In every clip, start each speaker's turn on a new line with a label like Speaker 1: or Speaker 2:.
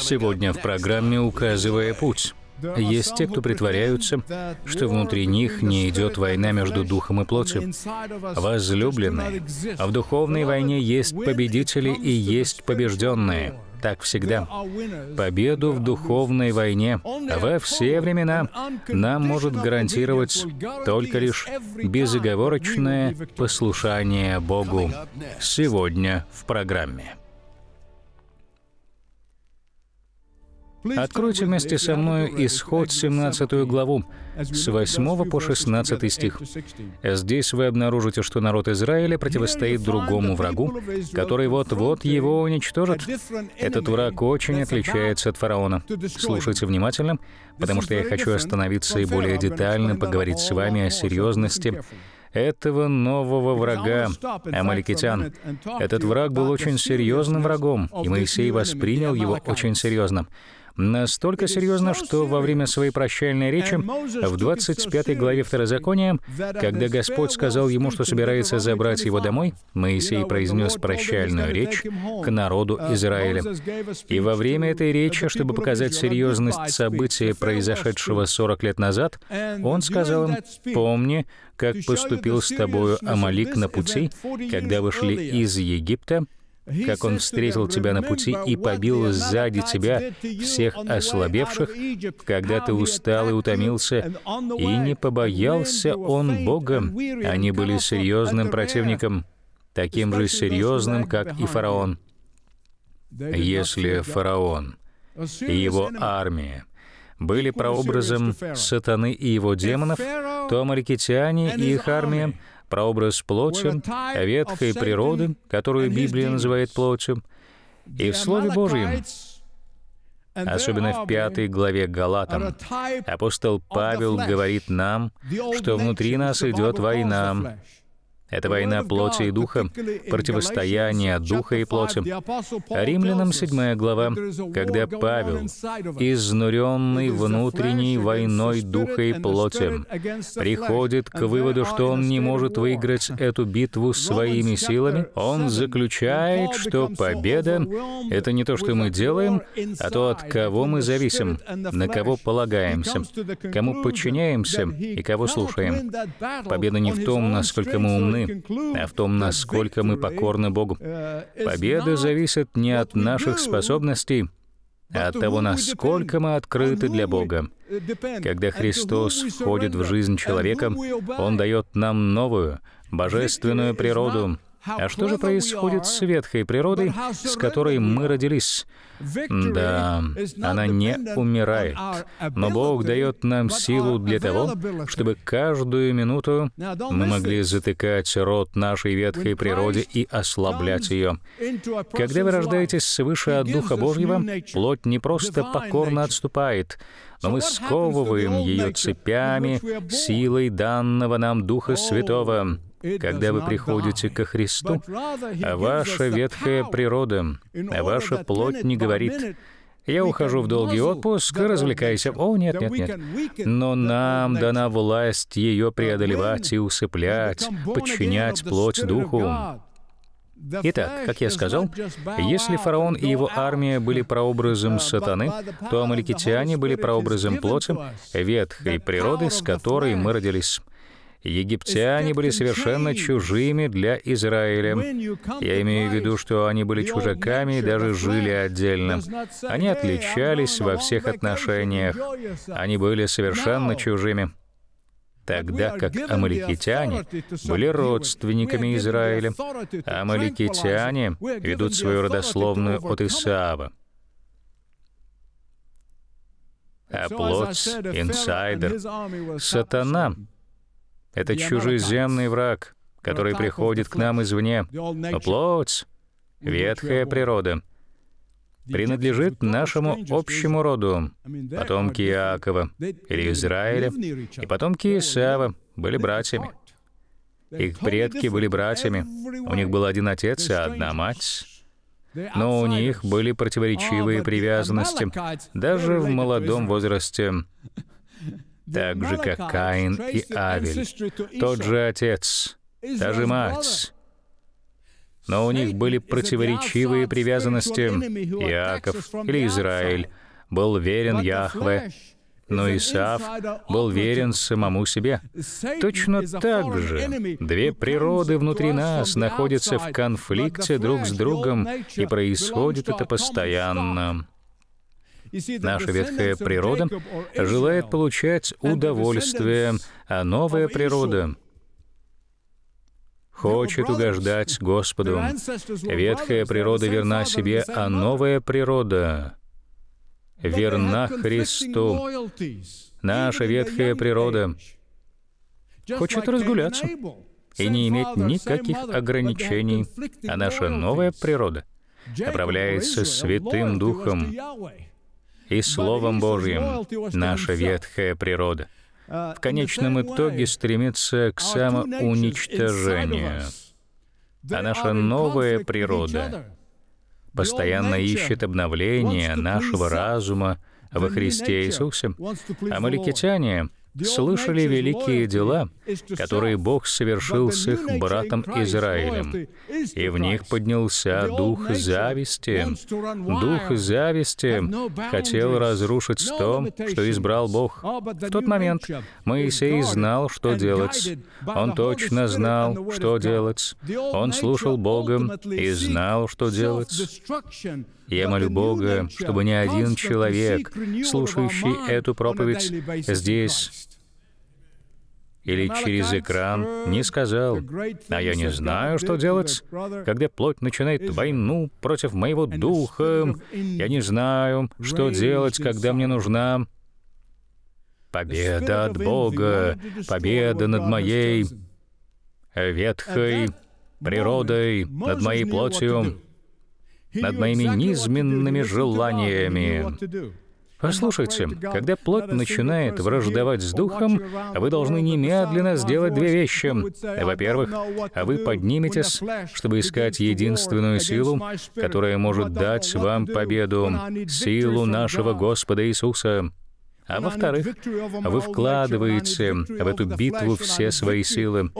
Speaker 1: Сегодня в программе «Указывая путь». Есть те, кто притворяются, что внутри них не идет война между духом и плотью. Возлюбленные, а в духовной войне есть победители и есть побежденные. Так всегда. Победу в духовной войне во все времена нам может гарантировать только лишь безоговорочное послушание Богу сегодня в программе. Откройте вместе со мной Исход 17 главу, с 8 по 16 стих. Здесь вы обнаружите, что народ Израиля противостоит другому врагу, который вот-вот его уничтожит. Этот враг очень отличается от фараона. Слушайте внимательно, потому что я хочу остановиться и более детально поговорить с вами о серьезности этого нового врага, амаликитян. Этот враг был очень серьезным врагом, и Моисей воспринял его очень серьезно. Настолько серьезно, что во время своей прощальной речи в 25 главе Второзакония, когда Господь сказал ему, что собирается забрать его домой, Моисей произнес прощальную речь к народу uh, Израиля. И во время этой речи, чтобы показать серьезность события, произошедшего 40 лет назад, он сказал им, «Помни, как поступил с тобою Амалик на пути, когда вышли из Египта, как он встретил тебя на пути и побил сзади тебя всех ослабевших, когда ты устал и утомился, и не побоялся он Бога. Они были серьезным противником, таким же серьезным, как и фараон. Если фараон и его армия были прообразом сатаны и его демонов, то амаликитяне и их армия — прообраз плоти, ветхой природы, которую Библия называет плотью, и в Слове Божьем, особенно в пятой главе Галатам, апостол Павел говорит нам, что внутри нас идет война, это война плоти и духа, противостояние духа и плоти. Римлянам 7 глава, когда Павел, изнуренный внутренней войной духа и плоти, приходит к выводу, что он не может выиграть эту битву своими силами, он заключает, что победа — это не то, что мы делаем, а то, от кого мы зависим, на кого полагаемся, кому подчиняемся и кого слушаем. Победа не в том, насколько мы умны, сильны, а в том, насколько мы покорны Богу. Победа зависит не от наших способностей, а от того, насколько мы открыты для Бога. Когда Христос входит в жизнь человека, Он дает нам новую, божественную природу. А что же происходит с ветхой природой, с которой мы родились? Да, она не умирает, но Бог дает нам силу для того, чтобы каждую минуту мы могли затыкать рот нашей ветхой природе и ослаблять ее. Когда вы рождаетесь свыше от Духа Божьего, плоть не просто покорно отступает, но мы сковываем ее цепями силой данного нам Духа oh, Святого когда вы приходите ко Христу, а ваша ветхая природа, а ваша плоть не говорит, я ухожу в долгий отпуск, развлекайся. О, нет, нет, нет. Но нам дана власть ее преодолевать и усыплять, подчинять плоть духу. Итак, как я сказал, если фараон и его армия были uh, прообразом сатаны, то амаликитяне были прообразом плоти, ветхой природы, с которой мы родились. Египтяне были совершенно чужими для Израиля. Я имею в виду, что они были чужаками и даже жили отдельно. Они отличались во всех отношениях. Они были совершенно чужими тогда как амаликитяне были родственниками Израиля. А амаликитяне ведут свою родословную от Исаава. Аплоц, инсайдер, сатана это чужеземный враг, который приходит к нам извне. Но плоть, ветхая природа, принадлежит нашему общему роду, потомки Иакова или Израиля, и потомки Исава были братьями. Их предки были братьями, у них был один отец и одна мать. Но у них были противоречивые привязанности, даже в молодом возрасте. так же, как Каин и Авель, тот же отец, та же мать. Но у них были противоречивые привязанности. Иаков или Израиль был верен Яхве, но Исаав был верен самому себе. Точно так же две природы внутри нас находятся в конфликте друг с другом, и происходит это постоянно. Наша ветхая природа желает получать удовольствие, а новая природа хочет угождать Господу. Ветхая природа верна себе, а новая природа верна Христу. Наша ветхая природа хочет разгуляться и не иметь никаких ограничений, а наша новая природа направляется Святым Духом и Словом Божьим наша ветхая природа в конечном итоге стремится к самоуничтожению. А наша новая природа постоянно ищет обновления нашего разума во Христе Иисусе. А маликитяне слышали великие дела, которые Бог совершил с их братом Израилем, и в них поднялся дух зависти. Дух зависти хотел разрушить то, что избрал Бог. Ah, в тот момент Моисей знал, что делать. Он точно знал, что делать. Он слушал Бога и знал, что делать. Я молю Бога, чтобы ни один человек, слушающий эту проповедь здесь или через экран, э, не сказал, «А я не знаю, что делать, когда плоть начинает войну против моего духа, я не знаю, что делать, когда мне нужна победа от Бога, победа над моей ветхой природой, над моей плотью» над моими низменными желаниями. Послушайте, когда плоть начинает враждовать с духом, вы должны немедленно сделать две вещи. Во-первых, вы подниметесь, чтобы искать единственную силу, которая может дать вам победу, силу нашего Господа Иисуса. А во-вторых, вы вкладываете в эту битву все свои силы.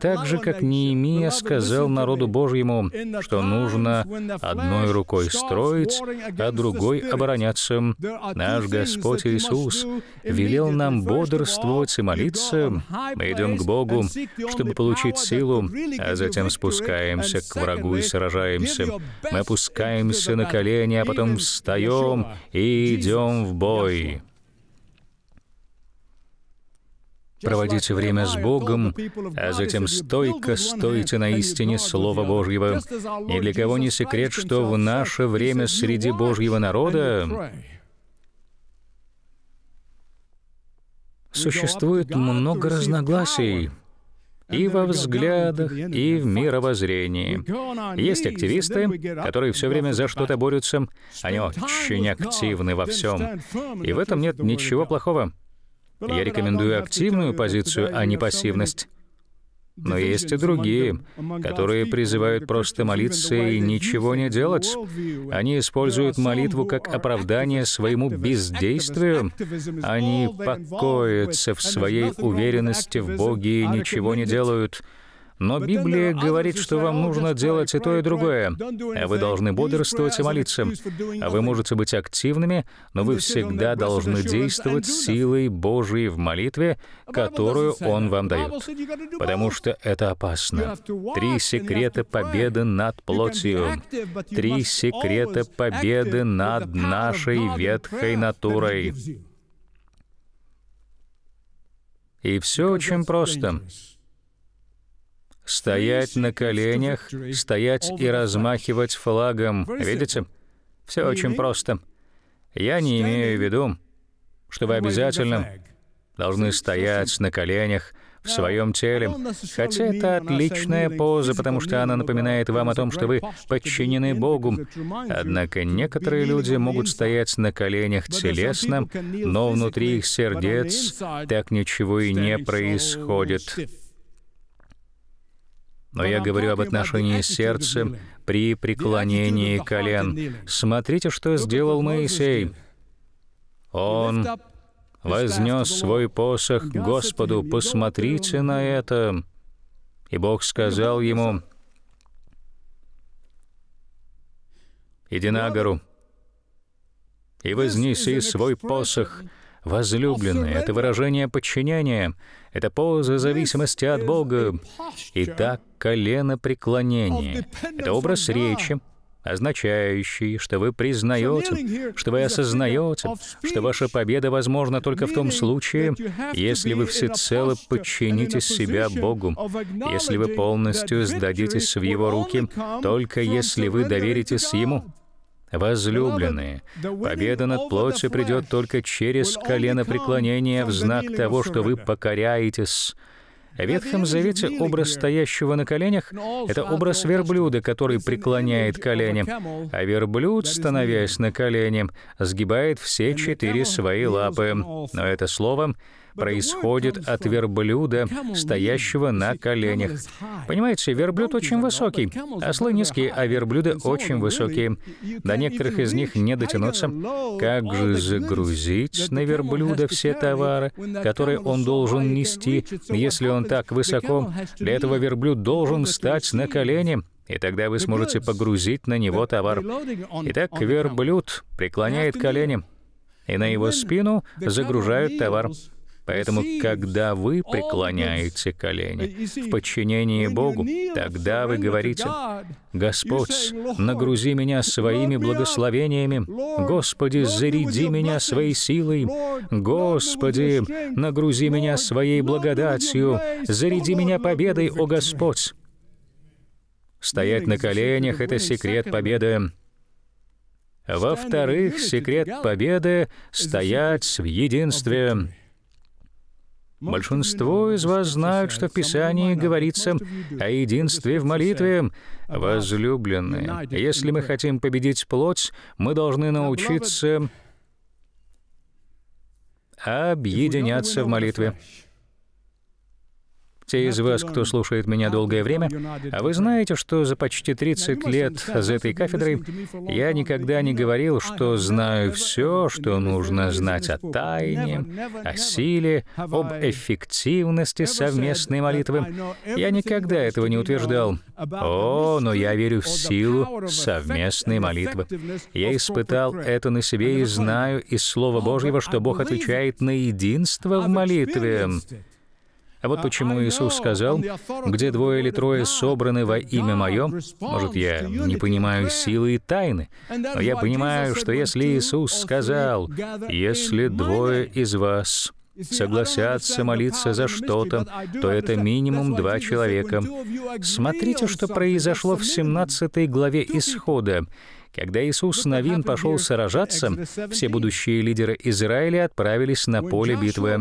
Speaker 1: Так же, как Неемия сказал народу Божьему, что нужно одной рукой строить, а другой обороняться. Наш Господь Иисус велел нам бодрствовать и молиться. Мы идем к Богу, чтобы получить силу, а затем спускаемся к врагу и сражаемся. Мы опускаемся на колени, а потом встаем и идем в бой. проводите время с Богом, а затем стойко стойте на истине Слова Божьего. Ни для кого не секрет, что в наше время среди Божьего народа существует много разногласий и во взглядах, и в мировоззрении. Есть активисты, которые все время за что-то борются. Они очень активны во всем. И в этом нет ничего плохого. Я рекомендую активную позицию, а не пассивность. Но есть и другие, которые призывают просто молиться и ничего не делать. Они используют молитву как оправдание своему бездействию. Они покоятся в своей уверенности в Боге и ничего не делают. Но Библия говорит, что вам oh, нужно делать и то, и другое. Вы должны бодрствовать и молиться. Вы можете быть активными, но вы всегда должны действовать силой Божией в молитве, которую Он вам дает. Потому что это опасно. Три секрета победы над плотью. Три секрета победы над нашей ветхой натурой. И все очень просто стоять на коленях, стоять и размахивать флагом. Видите? Все очень просто. Я не имею в виду, что вы обязательно должны стоять на коленях в своем теле. Хотя это отличная поза, потому что она напоминает вам о том, что вы подчинены Богу. Однако некоторые люди могут стоять на коленях телесно, но внутри их сердец так ничего и не происходит но я говорю об отношении сердца при преклонении колен. Смотрите, что сделал Моисей. Он вознес свой посох Господу, посмотрите на это. И Бог сказал ему, «Иди на гору и вознеси свой посох возлюбленный, это выражение подчинения, это поза зависимости от Бога. И так колено преклонение. это образ речи, означающий, что вы признаете, что вы осознаете, что ваша победа возможна только в том случае, если вы всецело подчините себя Богу, если вы полностью сдадитесь в Его руки, только если вы доверитесь Ему. Возлюбленные, победа над плотью придет только через колено преклонения в знак того, что вы покоряетесь. В Ветхом Завете образ стоящего на коленях — это образ верблюда, который преклоняет колени, а верблюд, становясь на колени, сгибает все четыре свои лапы. Но это словом происходит от верблюда, стоящего на коленях. Понимаете, верблюд очень высокий, ослы низкие, а верблюды очень высокие. До некоторых из них не дотянуться. Как же загрузить на верблюда все товары, которые он должен нести, если он так высоко? Для этого верблюд должен встать на колени, и тогда вы сможете погрузить на него товар. Итак, верблюд преклоняет колени, и на его спину загружают товар. Поэтому, когда вы преклоняете колени в подчинении Богу, тогда вы говорите, «Господь, нагрузи меня своими благословениями, Господи, заряди меня своей силой, Господи, нагрузи меня своей благодатью, заряди меня победой, о Господь». Стоять на коленях — это секрет победы. Во-вторых, секрет победы — стоять в единстве. Большинство из вас знают, что в Писании говорится о единстве в молитве. Возлюбленные, если мы хотим победить плоть, мы должны научиться объединяться в молитве. Те из вас, кто слушает меня долгое время, а вы знаете, что за почти 30 лет с этой кафедрой я никогда не говорил, что знаю все, что нужно знать о тайне, о силе, об эффективности совместной молитвы. Я никогда этого не утверждал. О, но я верю в силу совместной молитвы. Я испытал это на себе и знаю из Слова Божьего, что Бог отвечает на единство в молитве. А вот а почему Иисус сказал, где двое или трое собраны во имя Мое, может, я не понимаю силы и тайны, но я понимаю, что если Иисус сказал, если двое из вас согласятся молиться за что-то, то это минимум два человека. Смотрите, что произошло в 17 главе Исхода. Когда Иисус Навин пошел сражаться, все будущие лидеры Израиля отправились на поле битвы.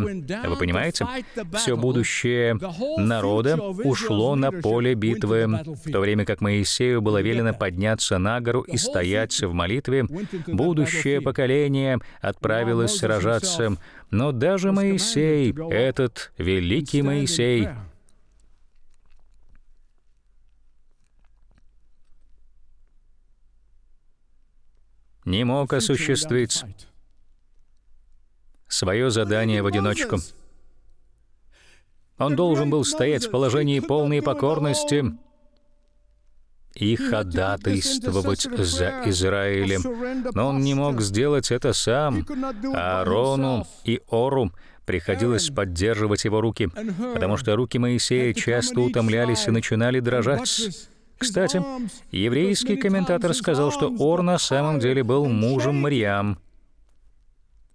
Speaker 1: Вы понимаете? Все будущее народа ушло на поле битвы. В то время как Моисею было велено подняться на гору и стоять в молитве, будущее поколение отправилось сражаться. Но даже Моисей, этот великий Моисей, не мог осуществить свое задание в одиночку. Он должен был стоять в положении полной покорности и ходатайствовать за Израилем. Но он не мог сделать это сам. Аарону и Ору приходилось поддерживать его руки, потому что руки Моисея часто утомлялись и начинали дрожать. Кстати, еврейский комментатор сказал, что Ор на самом деле был мужем Мариам.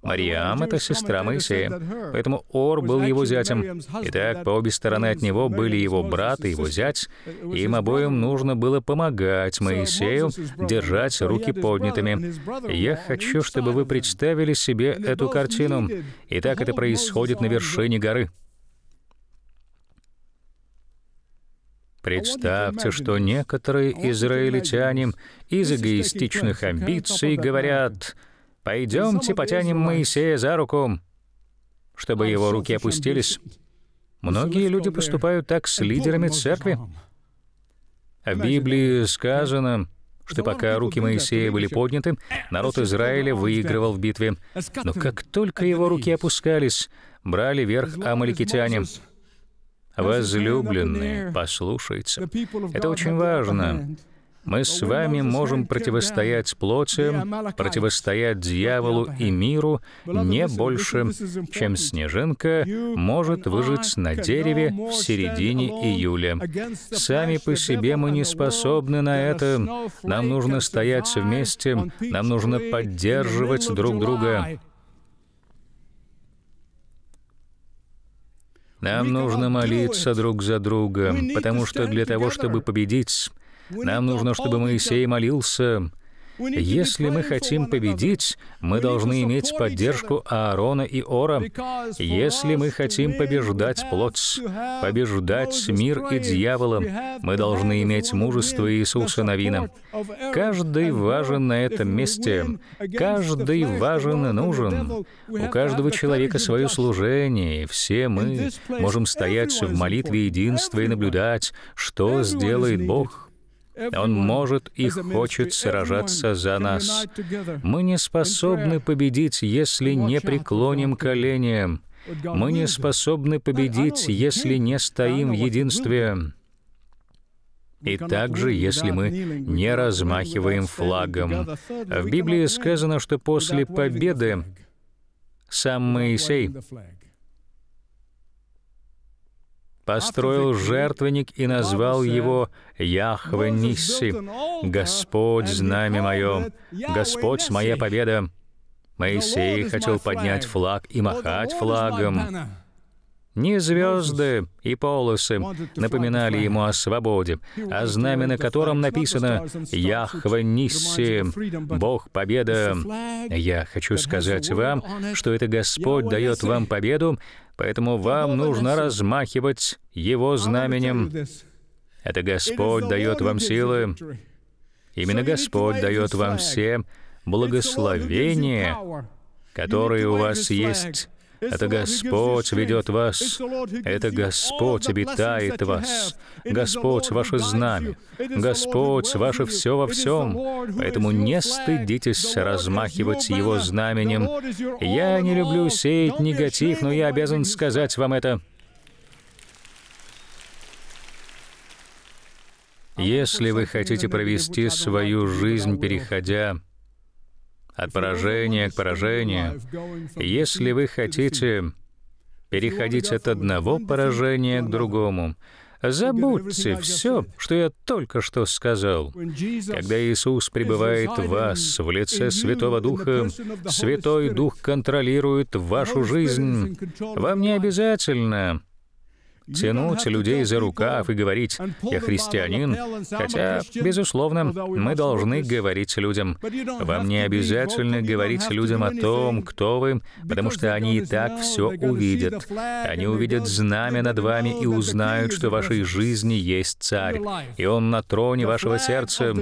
Speaker 1: Мариам — это сестра Моисея, поэтому Ор был его зятем. Итак, по обе стороны от него были его брат и его зять, и им обоим нужно было помогать Моисею держать руки поднятыми. Я хочу, чтобы вы представили себе эту картину. Итак, это происходит на вершине горы. Представьте, что некоторые израильтяне из эгоистичных амбиций говорят, «Пойдемте потянем типа, Моисея за руку, чтобы его руки опустились». Многие люди поступают так с лидерами церкви. А в Библии э, сказано, э, что пока руки Моисея были подняты, э, народ Израиля выигрывал в битве. Но как только его руки опускались, брали верх амаликитяне — Возлюбленные, послушайте. Это очень важно. Мы с вами можем противостоять плоти, противостоять дьяволу и миру не больше, чем снежинка может выжить на дереве в середине июля. Сами по себе мы не способны на это. Нам нужно стоять вместе, нам нужно поддерживать друг друга. Нам нужно молиться друг за друга, потому что для того, чтобы победить, нам нужно, чтобы Моисей молился, если мы хотим победить, мы должны иметь поддержку Аарона и Ора. Если мы хотим побеждать плоть, побеждать мир и дьявола, мы должны иметь мужество Иисуса Навина. Каждый важен на этом месте. Каждый важен и нужен. У каждого человека свое служение, и все мы можем стоять в молитве единства и наблюдать, что сделает Бог. Он может и хочет сражаться за нас. Мы не способны победить, если не преклоним коленям. Мы не способны победить, если не стоим в единстве. И также, если мы не размахиваем флагом. В Библии сказано, что после победы сам Моисей построил жертвенник и назвал его Яхве Нисси, Господь знамя мое, Господь моя победа. Моисей хотел поднять флаг и махать флагом, ни звезды и полосы напоминали ему о свободе, о знамя, на котором написано «Яхва Нисси, Бог Победа». Я хочу сказать вам, что это Господь дает вам победу, поэтому вам нужно размахивать Его знаменем. Это Господь дает вам силы. Именно Господь дает вам все благословения, которые у вас есть. Это Господь ведет вас. Это Господь обитает вас. Господь — ваше знамя. Господь — ваше все во всем. Поэтому не стыдитесь размахивать Его знаменем. Я не люблю сеять негатив, но я обязан сказать вам это. Если вы хотите провести свою жизнь, переходя от поражения к поражению. Если вы хотите переходить от одного поражения к другому, Забудьте все, что я только что сказал. Когда Иисус пребывает в вас в лице Святого Духа, Святой Дух контролирует вашу жизнь. Вам не обязательно тянуть людей за рукав и говорить «я христианин», хотя, безусловно, мы должны говорить людям. Вам не обязательно говорить людям о том, кто вы, потому что они и так все увидят. Они увидят знамя над вами и узнают, что в вашей жизни есть царь, и он на троне вашего сердца.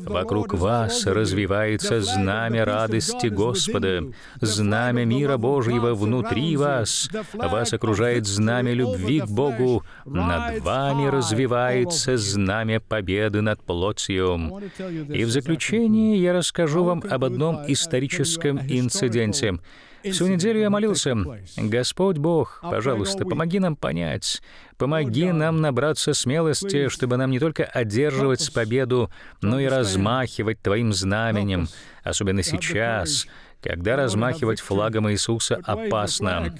Speaker 1: Вокруг вас развивается знамя радости Господа, знамя мира Божьего внутри вас, вас окружает знамя любви к Богу, Богу, над вами развивается знамя победы над плотью. И в заключение я расскажу вам об одном историческом инциденте. Всю неделю я молился, «Господь Бог, пожалуйста, помоги нам понять, помоги нам набраться смелости, чтобы нам не только одерживать победу, но и размахивать Твоим знаменем, особенно сейчас, когда размахивать флагом Иисуса опасно».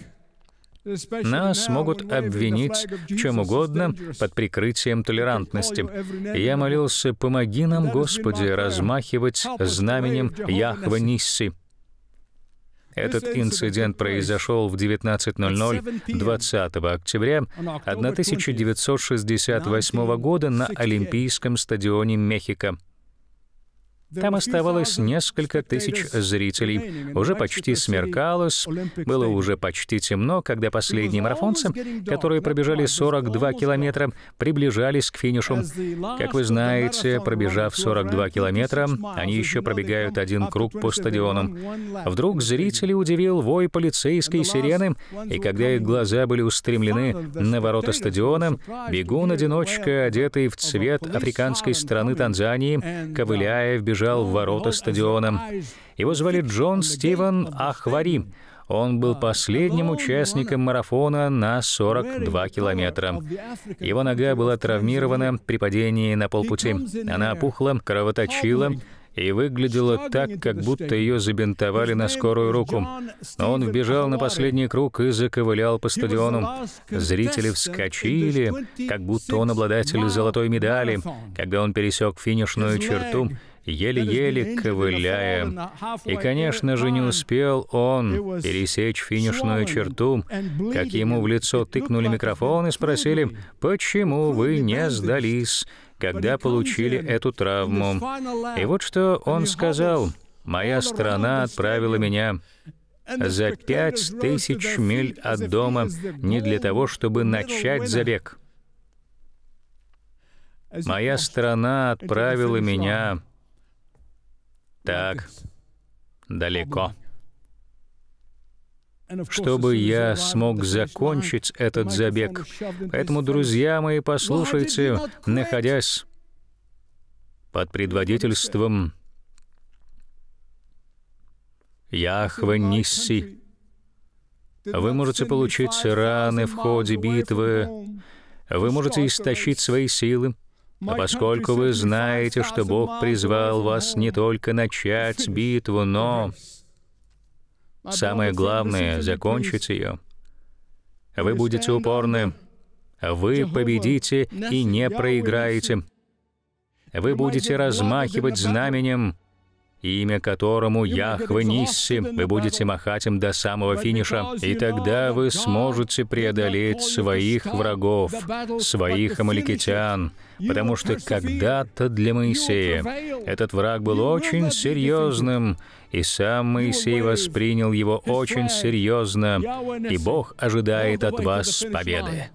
Speaker 1: Нас могут обвинить в чем угодно под прикрытием толерантности. Я молился, помоги нам, Господи, размахивать знаменем Яхва Нисси. Этот инцидент произошел в 19.00 20 октября 1968 года на Олимпийском стадионе Мехико. Там оставалось несколько тысяч зрителей. Уже почти смеркалось, было уже почти темно, когда последние марафонцы, которые пробежали 42 километра, приближались к финишу. Как вы знаете, пробежав 42 километра, они еще пробегают один круг по стадиону. Вдруг зрители удивил вой полицейской сирены, и когда их глаза были устремлены на ворота стадиона, бегун-одиночка, одетый в цвет африканской страны Танзании, ковыляя, вбежал забежал в ворота стадиона. Его звали Джон Стивен Ахвари. Он был последним участником марафона на 42 километра. Его нога была травмирована при падении на полпути. Она опухла, кровоточила, и выглядела так, как будто ее забинтовали на скорую руку. Но он вбежал на последний круг и заковылял по стадиону. Зрители вскочили, как будто он обладатель золотой медали. Когда он пересек финишную черту, еле-еле ковыляя. Uh, и, конечно же, не успел он пересечь финишную черту, как ему в лицо тыкнули микрофон и спросили, «Почему вы не сдались?» когда получили эту травму. И вот что он сказал. «Моя страна отправила меня за пять тысяч миль от дома не для того, чтобы начать забег. Моя страна отправила меня так далеко. Чтобы я смог закончить этот забег. Поэтому, друзья мои, послушайте, находясь под предводительством Яхве Нисси, вы можете получить раны в ходе битвы, вы можете истощить свои силы, а поскольку вы знаете, что Бог призвал вас не только начать битву, но самое главное — закончить ее, вы будете упорны, вы победите и не проиграете. Вы будете размахивать знаменем, имя которому Яхве Нисси, вы будете махать им до самого финиша, и тогда вы сможете преодолеть своих врагов, своих амаликитян, потому что когда-то для Моисея этот враг был очень серьезным, и сам Моисей воспринял его очень серьезно, и Бог ожидает от вас победы.